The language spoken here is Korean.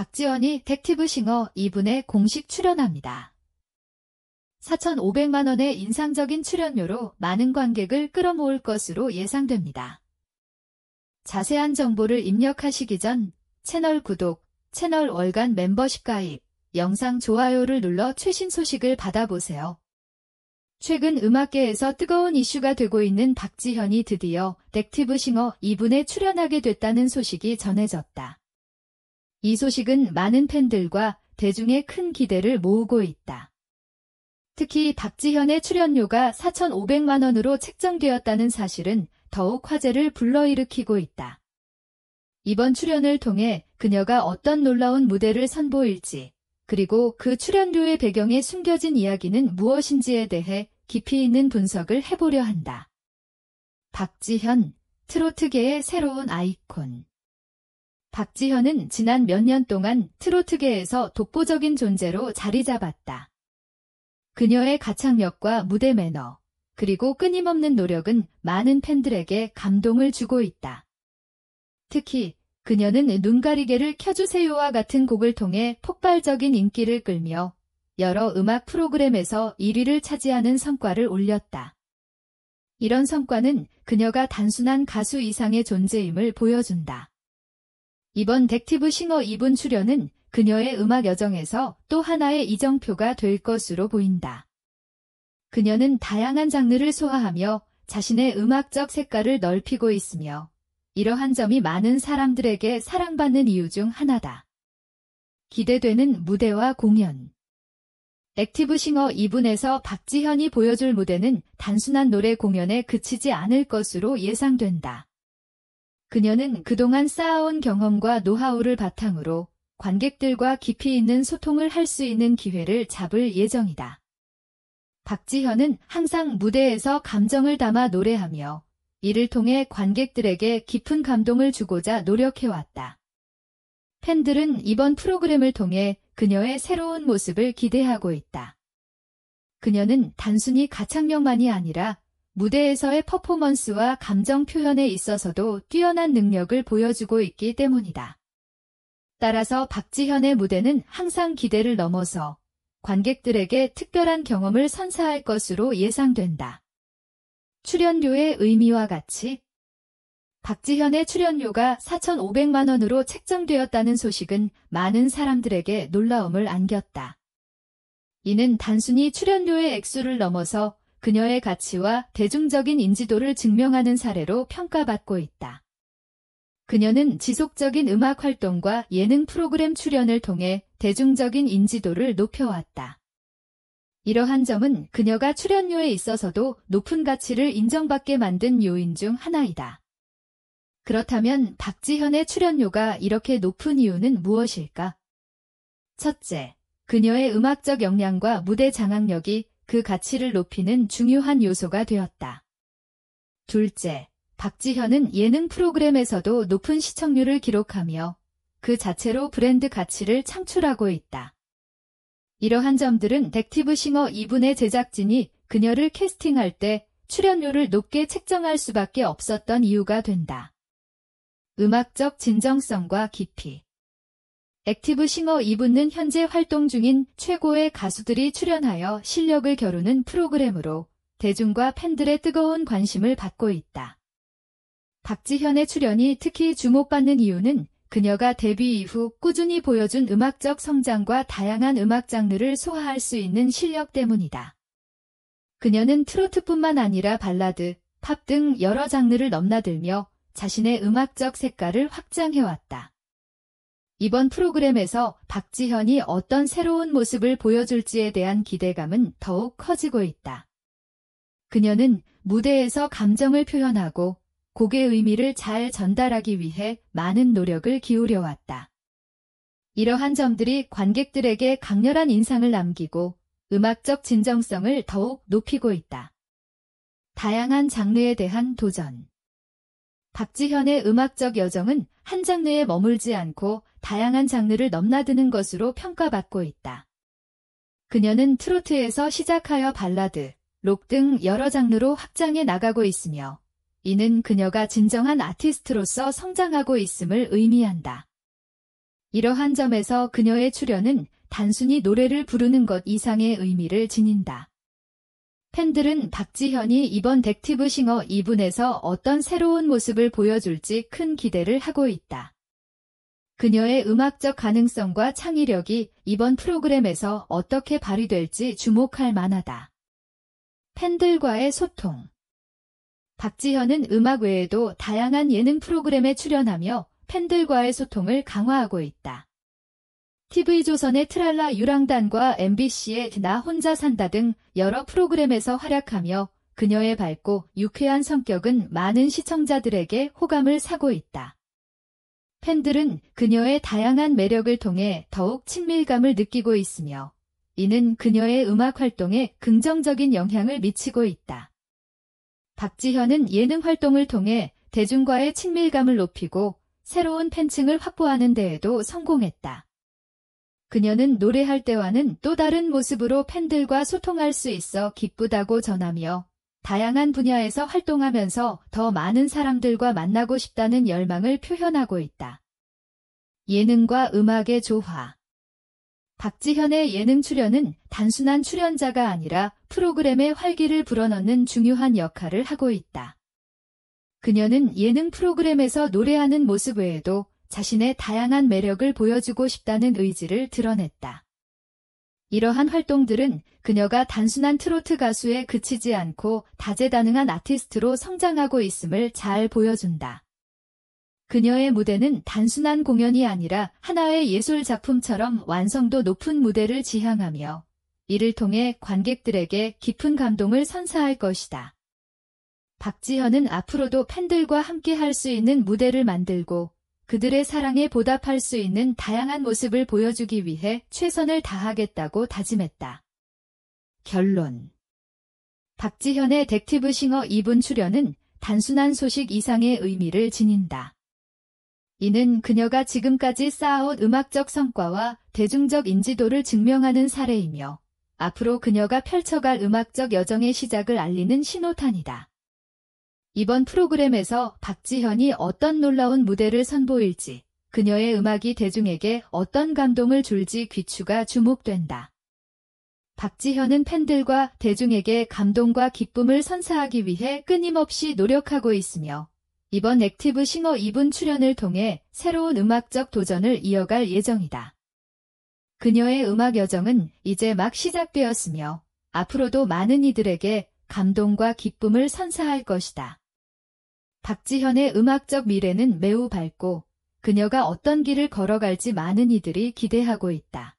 박지현이 덱티브 싱어 2분에 공식 출연합니다. 4,500만원의 인상적인 출연료로 많은 관객을 끌어모을 것으로 예상됩니다. 자세한 정보를 입력하시기 전 채널 구독, 채널 월간 멤버십 가입, 영상 좋아요를 눌러 최신 소식을 받아보세요. 최근 음악계에서 뜨거운 이슈가 되고 있는 박지현이 드디어 덱티브 싱어 2분에 출연하게 됐다는 소식이 전해졌다. 이 소식은 많은 팬들과 대중의 큰 기대를 모으고 있다. 특히 박지현의 출연료가 4,500만 원으로 책정되었다는 사실은 더욱 화제를 불러일으키고 있다. 이번 출연을 통해 그녀가 어떤 놀라운 무대를 선보일지, 그리고 그 출연료의 배경에 숨겨진 이야기는 무엇인지에 대해 깊이 있는 분석을 해보려 한다. 박지현, 트로트계의 새로운 아이콘 박지현은 지난 몇 년 동안 트로트계에서 독보적인 존재로 자리 잡았다. 그녀의 가창력과 무대 매너, 그리고 끊임없는 노력은 많은 팬들에게 감동을 주고 있다. 특히 그녀는 눈 가리개를 켜주세요와 같은 곡을 통해 폭발적인 인기를 끌며 여러 음악 프로그램에서 1위를 차지하는 성과를 올렸다. 이런 성과는 그녀가 단순한 가수 이상의 존재임을 보여준다. 이번 덱티브 싱어 2분 출연은 그녀의 음악 여정에서 또 하나의 이정표가 될 것으로 보인다. 그녀는 다양한 장르를 소화하며 자신의 음악적 색깔을 넓히고 있으며 이러한 점이 많은 사람들에게 사랑받는 이유 중 하나다. 기대되는 무대와 공연 액티브 싱어 2분에서 박지현이 보여줄 무대는 단순한 노래 공연에 그치지 않을 것으로 예상된다. 그녀는 그동안 쌓아온 경험과 노하우를 바탕으로 관객들과 깊이 있는 소통을 할 수 있는 기회를 잡을 예정이다. 박지현은 항상 무대에서 감정을 담아 노래하며 이를 통해 관객들에게 깊은 감동을 주고자 노력해왔다. 팬들은 이번 프로그램을 통해 그녀의 새로운 모습을 기대하고 있다. 그녀는 단순히 가창력만이 아니라 무대에서의 퍼포먼스와 감정 표현에 있어서도 뛰어난 능력을 보여주고 있기 때문이다. 따라서 박지현의 무대는 항상 기대를 넘어서 관객들에게 특별한 경험을 선사할 것으로 예상된다. 출연료의 의미와 같이 박지현의 출연료가 4,500만 원으로 책정되었다는 소식은 많은 사람들에게 놀라움을 안겼다. 이는 단순히 출연료의 액수를 넘어서 그녀의 가치와 대중적인 인지도를 증명하는 사례로 평가받고 있다. 그녀는 지속적인 음악 활동과 예능 프로그램 출연을 통해 대중적인 인지도를 높여왔다. 이러한 점은 그녀가 출연료에 있어서도 높은 가치를 인정받게 만든 요인 중 하나이다. 그렇다면 박지현의 출연료가 이렇게 높은 이유는 무엇일까? 첫째, 그녀의 음악적 역량과 무대 장악력이 그 가치를 높이는 중요한 요소가 되었다. 둘째, 박지현은 예능 프로그램에서도 높은 시청률을 기록하며 그 자체로 브랜드 가치를 창출하고 있다. 이러한 점들은 덱티브 싱어 2분의 제작진이 그녀를 캐스팅할 때 출연료를 높게 책정할 수밖에 없었던 이유가 된다. 음악적 진정성과 깊이 액티브 싱어 2분은 현재 활동 중인 최고의 가수들이 출연하여 실력을 겨루는 프로그램으로 대중과 팬들의 뜨거운 관심을 받고 있다. 박지현의 출연이 특히 주목받는 이유는 그녀가 데뷔 이후 꾸준히 보여준 음악적 성장과 다양한 음악 장르를 소화할 수 있는 실력 때문이다. 그녀는 트로트뿐만 아니라 발라드, 팝 등 여러 장르를 넘나들며 자신의 음악적 색깔을 확장해왔다. 이번 프로그램에서 박지현이 어떤 새로운 모습을 보여줄지에 대한 기대감은 더욱 커지고 있다. 그녀는 무대에서 감정을 표현하고 곡의 의미를 잘 전달하기 위해 많은 노력을 기울여 왔다. 이러한 점들이 관객들에게 강렬한 인상을 남기고 음악적 진정성을 더욱 높이고 있다. 다양한 장르에 대한 도전 박지현의 음악적 여정은 한 장르에 머물지 않고 다양한 장르를 넘나드는 것으로 평가받고 있다. 그녀는 트로트에서 시작하여 발라드, 록 등 여러 장르로 확장해 나가고 있으며 이는 그녀가 진정한 아티스트로서 성장하고 있음을 의미한다. 이러한 점에서 그녀의 출연은 단순히 노래를 부르는 것 이상의 의미를 지닌다. 팬들은 박지현이 이번 덱티브 싱어 2분에서 어떤 새로운 모습을 보여줄지 큰 기대를 하고 있다. 그녀의 음악적 가능성과 창의력이 이번 프로그램에서 어떻게 발휘될지 주목할 만하다. 팬들과의 소통 박지현은 음악 외에도 다양한 예능 프로그램에 출연하며 팬들과의 소통을 강화하고 있다. TV조선의 트랄라 유랑단과 MBC의 나 혼자 산다 등 여러 프로그램에서 활약하며 그녀의 밝고 유쾌한 성격은 많은 시청자들에게 호감을 사고 있다. 팬들은 그녀의 다양한 매력을 통해 더욱 친밀감을 느끼고 있으며 이는 그녀의 음악 활동에 긍정적인 영향을 미치고 있다. 박지현은 예능 활동을 통해 대중과의 친밀감을 높이고 새로운 팬층을 확보하는 데에도 성공했다. 그녀는 노래할 때와는 또 다른 모습으로 팬들과 소통할 수 있어 기쁘다고 전하며 다양한 분야에서 활동하면서 더 많은 사람들과 만나고 싶다는 열망을 표현하고 있다. 예능과 음악의 조화 박지현의 예능 출연은 단순한 출연자가 아니라 프로그램의 활기를 불어넣는 중요한 역할을 하고 있다. 그녀는 예능 프로그램에서 노래하는 모습 외에도 자신의 다양한 매력을 보여주고 싶다는 의지를 드러냈다. 이러한 활동들은 그녀가 단순한 트로트 가수에 그치지 않고 다재다능한 아티스트로 성장하고 있음을 잘 보여준다. 그녀의 무대는 단순한 공연이 아니라 하나의 예술 작품처럼 완성도 높은 무대를 지향하며 이를 통해 관객들에게 깊은 감동을 선사할 것이다. 박지현은 앞으로도 팬들과 함께 할 수 있는 무대를 만들고 그들의 사랑에 보답할 수 있는 다양한 모습을 보여주기 위해 최선을 다하겠다고 다짐했다. 결론 박지현의 덱티브 싱어 2분 출연은 단순한 소식 이상의 의미를 지닌다. 이는 그녀가 지금까지 쌓아온 음악적 성과와 대중적 인지도를 증명하는 사례이며 앞으로 그녀가 펼쳐갈 음악적 여정의 시작을 알리는 신호탄이다. 이번 프로그램에서 박지현이 어떤 놀라운 무대를 선보일지, 그녀의 음악이 대중에게 어떤 감동을 줄지 귀추가 주목된다. 박지현은 팬들과 대중에게 감동과 기쁨을 선사하기 위해 끊임없이 노력하고 있으며 이번 액티브 싱어 2분 출연을 통해 새로운 음악적 도전을 이어갈 예정이다. 그녀의 음악 여정은 이제 막 시작되었으며 앞으로도 많은 이들에게 감동과 기쁨을 선사할 것이다. 박지현의 음악적 미래는 매우 밝고 그녀가 어떤 길을 걸어갈지 많은 이들이 기대하고 있다.